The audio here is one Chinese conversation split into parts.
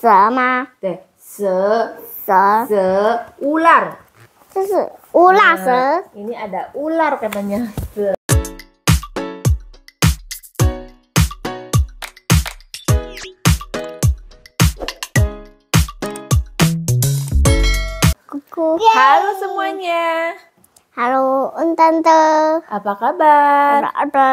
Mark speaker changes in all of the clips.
Speaker 1: se, se, ular ini ada ular katanya. Kuku. Halo semuanya. Halo, untante. Apa kabar? Ada.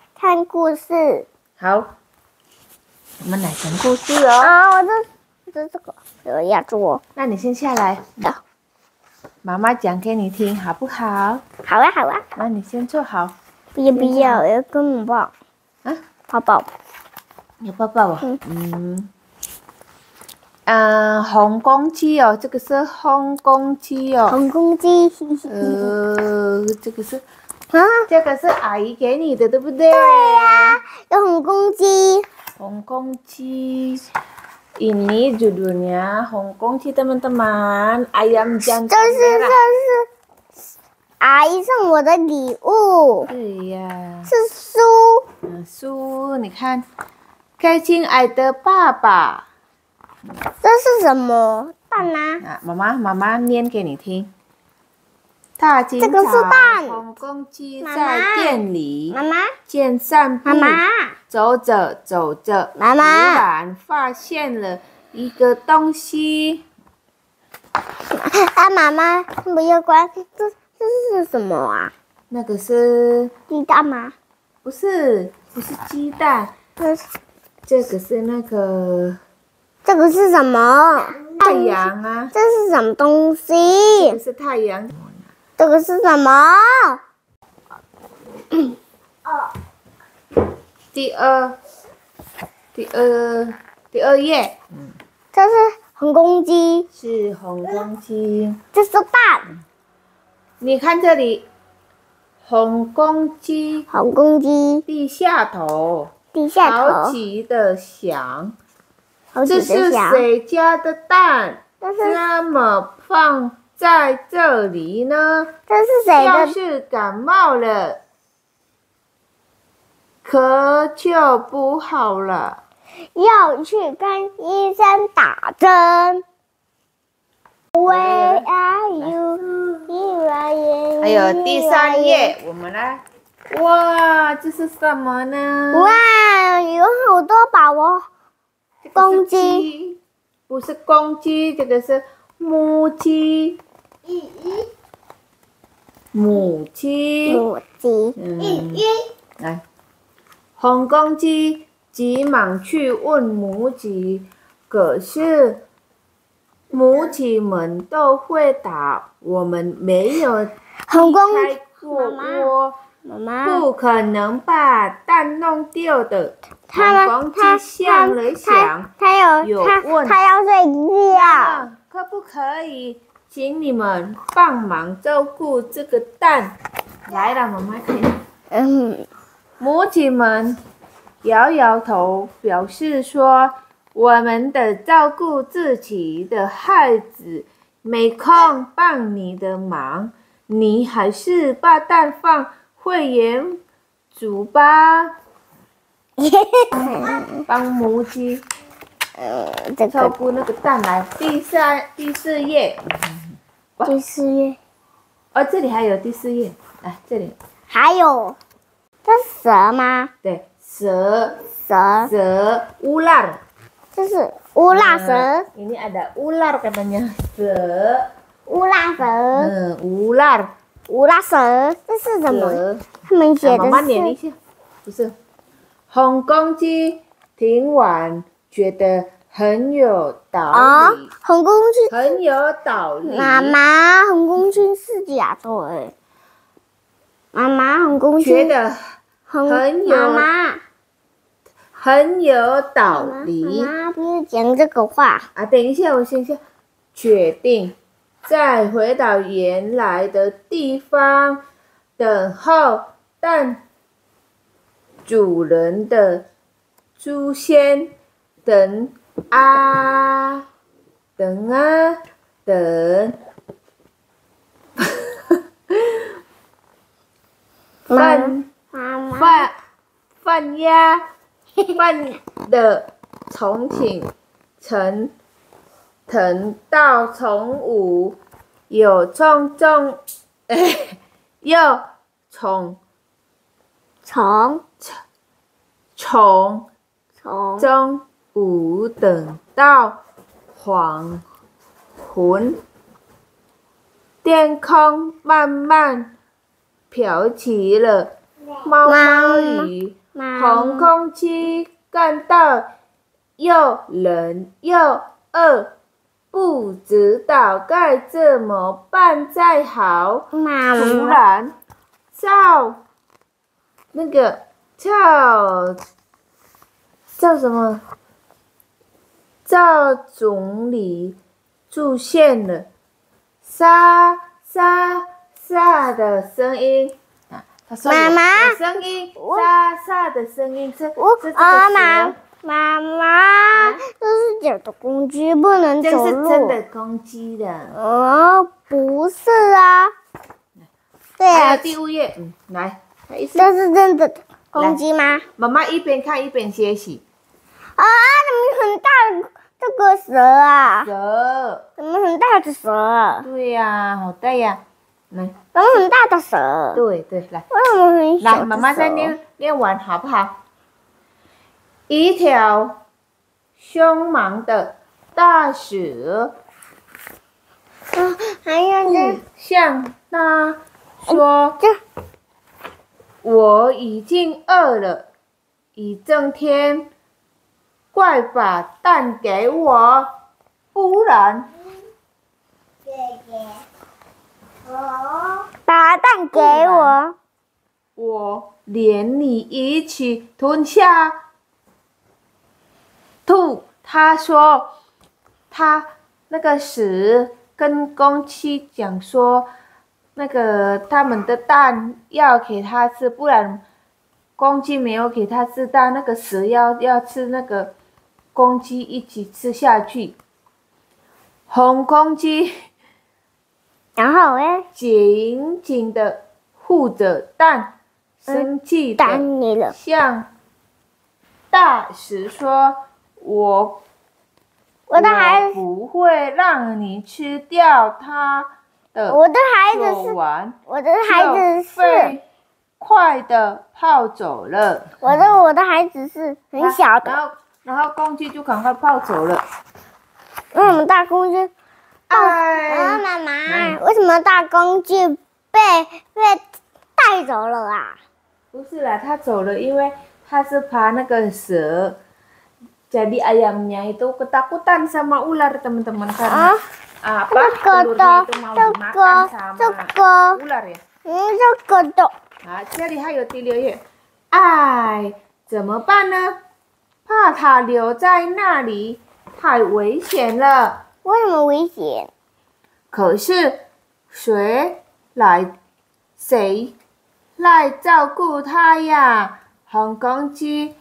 Speaker 1: 看故事，好，我们来听故事哦。啊，我这，这这个，我要坐。那你先下来。好。妈妈讲给你听，好不好？好啊，好啊。那你先坐好。不要不要，我要跟你抱。啊。抱抱。你抱抱我。嗯。啊，红公鸡哦，这个是红公鸡哦。红公鸡。呃，这个是。啊，这个是阿姨给你的，对不对？对呀、啊，有红公鸡。Hongkong cheese. Ini judulnya Hongkong cheese teman-teman. Ayam jantan Ini ini Ini adalah adalah merah. 阿姨送我的礼物，对呀，是书。嗯，书，你看，开心爱的爸爸，这是什么？爸妈，啊，妈妈，妈妈念给你听。大这个、金毛公鸡在店里妈妈见散步，走着走着，妈妈突然发现了一个东西。啊，妈妈，不要关，这这是什么啊？那个是鸡蛋吗？不是，不是鸡蛋，这是这个是那个？这个是什么？太阳啊！这是什么东西？这是太阳。这个是什么？嗯，哦，第二，第二，第二页。嗯，这是红公鸡。是红公鸡。这是蛋。你看这里，红公鸡，红公鸡地下头，地下头好奇的想，这是谁家的蛋？那么胖。在这里呢。这是谁的？要是感冒了，可就不好了。要去跟医生打针。Where are you？Here 幼儿园。还有第三页，我们来。哇，这是什么呢？哇，有好多宝宝。公鸡？不是公鸡，这个是母鸡。母鸡，母鸡，来，红公鸡急忙去问母鸡，可是母鸡们都会打，我们没有离开过窝，不可能把蛋弄掉的。他们他想了想，有问，他要睡觉，可不可以？请你们帮忙照顾这个蛋。来了，妈妈请。嗯，母鸡们摇摇头，表示说：“我们得照顾自己的孩子，没空帮你的忙。你还是把蛋放会员组吧。”帮母鸡。呃，这个抽出那个蛋来，第三第四页，第四页，哦，这里还有第四页，来这里，还有，这是蛇吗？对，蛇，蛇，蛇，乌拉，这是乌拉蛇、嗯。ini ada u l a 蛇，乌拉蛇，嗯，乌拉，乌拉蛇，这是什么？他们写的是，不是，红公鸡，挺晚。觉得很有道理，红公鸡很有道理。妈妈，红公鸡是假的。妈妈，红公鸡觉得很有妈妈很有道理。妈妈，不是讲这个话啊！等一下，我先下决定，再回到原来的地方，等候。但主人的出现。等啊，等啊，等。饭饭饭呀，饭的重庆城，城到从五有重重，又从从从从增。五等到黄昏，天空慢慢飘起了毛毛雨。红空区干到又冷又饿，不知道该怎么办才好。突然，照那个跳，叫什么？赵总理出现了，沙沙沙的声音。妈妈，声音沙沙的声音这是？妈妈，妈妈，这是假的公鸡，不能走路。这是真的公鸡的。哦，不是啊。对啊。第五页，嗯，来。这是真的公鸡吗？妈妈一边看一边学习。啊，那么很大的。这个蛇啊，蛇，怎么很大的蛇？对呀，好大呀，来，怎么很大的蛇？对对，来，那妈妈再练练完好不好？一条凶猛的大蛇，啊，还有你。向它说，我已经饿了，一整天。快把蛋给我，不然……姐姐，把蛋给我，我连你一起吞下。吐，他说他那个蛇跟公鸡讲说，那个他们的蛋要给他吃，不然公鸡没有给他吃，但那个蛇要要吃那个。公鸡一起吃下去，红公鸡，然后嘞，紧紧的护着蛋，生气的向大石说：“我，我的孩，子不会让你吃掉它的。”我的孩子是，我的孩子是快的跑走了。我的我的孩子是很小的。然后公鸡就赶快跑走了。嗯，大公鸡。哎，妈妈，嗯、为什么大公鸡被被带走了啊？不是啦，它走了，因为它是爬那个蛇。Jadi ayamnya itu ketakutan sama ular teman-teman karena ah, apa telurnya itu mau dimakan sama ular ya. Nah, cari hayo Tilio yuk. Ai, 怎么办呢？怕他留在那里太危险了。为什么危险？可是谁来谁来照顾他呀？红公鸡、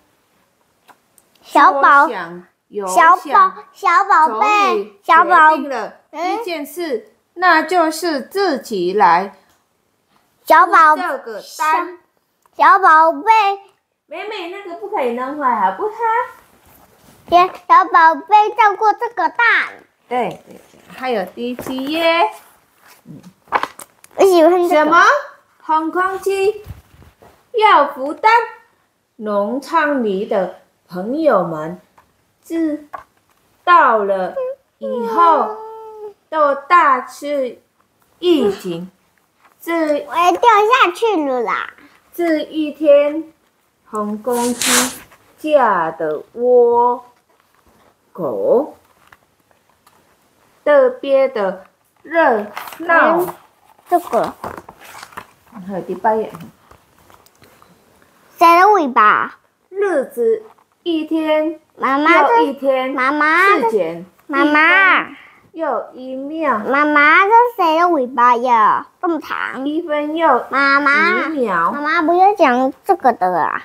Speaker 1: 小宝、小宝、小宝贝、小宝，了一件事，那就是自己来。小宝，小宝贝。美美，那个不可以弄坏，好不好？小宝贝照顾这个蛋。对，还有第七页。我喜欢什么？航空机？要福担。农场里的朋友们知道了以后，都大吃一惊。这我要掉下去了。啦！这一天。红公鸡架的窝，狗，这边的热闹。这个，还有第八页，谁的尾巴？日子一天妈妈又一天，妈妈。妈妈。妈妈。妈妈。又一秒。妈妈，这谁的尾巴呀？这么长。一分又。妈妈。妈妈，不要讲这个的啊。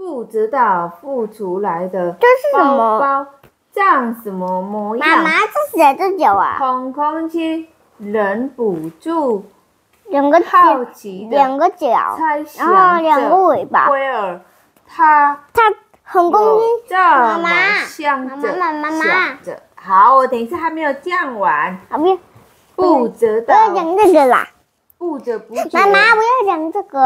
Speaker 1: 不知道，不出来的。这是什么包？长什么模样？妈妈，这是两只脚啊。空空气忍不住。两个跳起，两个脚，两个尾巴。威尔他他很公斤，这妈妈像妈妈。妈妈，这好，我等一下还没有讲完。不知道，不要讲这个啦。不得不妈妈不要讲这个，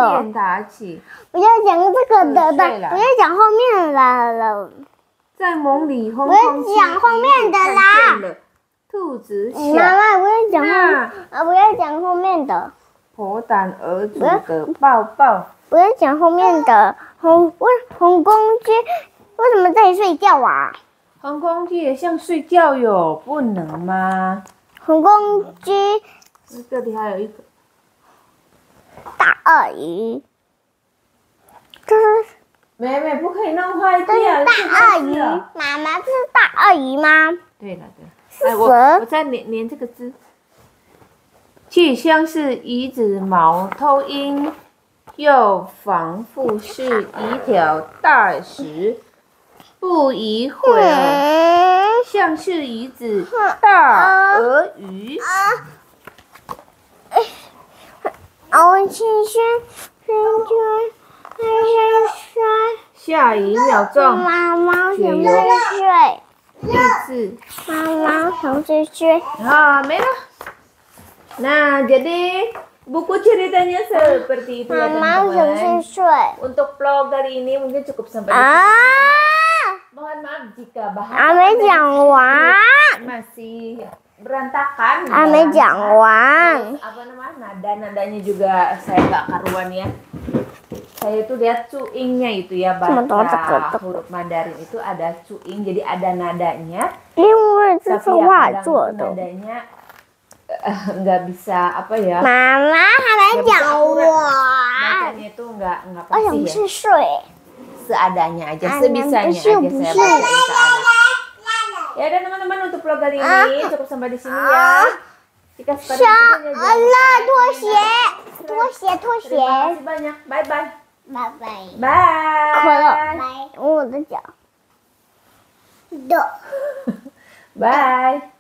Speaker 1: 不要讲这个的，不要讲后面的了。在梦里，红不要讲后面的啦。兔子妈妈，不要讲后，不要讲后面的。婆胆儿子的抱抱。不要讲后面的红为红公鸡为什么在睡觉啊？红公鸡也像睡觉哟，不能吗？红公鸡。这里还有一个。大鳄鱼，这是妹妹不可以弄坏的。这是大鳄鱼，妈妈这是大鳄鱼吗？对了对了，哎我我在连连这个字，既像是一只猫头鹰，又仿佛是一条大蛇，不一会像是一只大鳄。元气轩轩圈黑山刷。下一秒钟，毛毛熊在睡。第四，毛毛熊在睡。Ah, jadi buku ceritanya seperti itu ya Mama teman-teman. sesuai. Untuk vlog kali ini mungkin cukup sampai di sini. Ah, Mohon maaf jika bahasa ya Ame masih berantakan. Ame ah, jangwan Apa namanya? Nada nadanya juga saya nggak karuan ya. Saya itu lihat cuingnya itu ya baca huruf Mandarin itu ada cuing jadi ada nadanya. Tapi nadanya eh, nggak bisa apa ya mama hanya jangwan itu nggak nggak oh, pasti oh, ya seadanya aja ah, sebisanya aja saya bacain Ya udah teman-teman untuk vlog kali ini ah. cukup sampai di sini ya. Ah. Jika suka dengan Allah, dua sie, dua bye bye oh, bye Terima kasih banyak. Bye bye. Bye bye. Bye. bye bye bye bye bye bye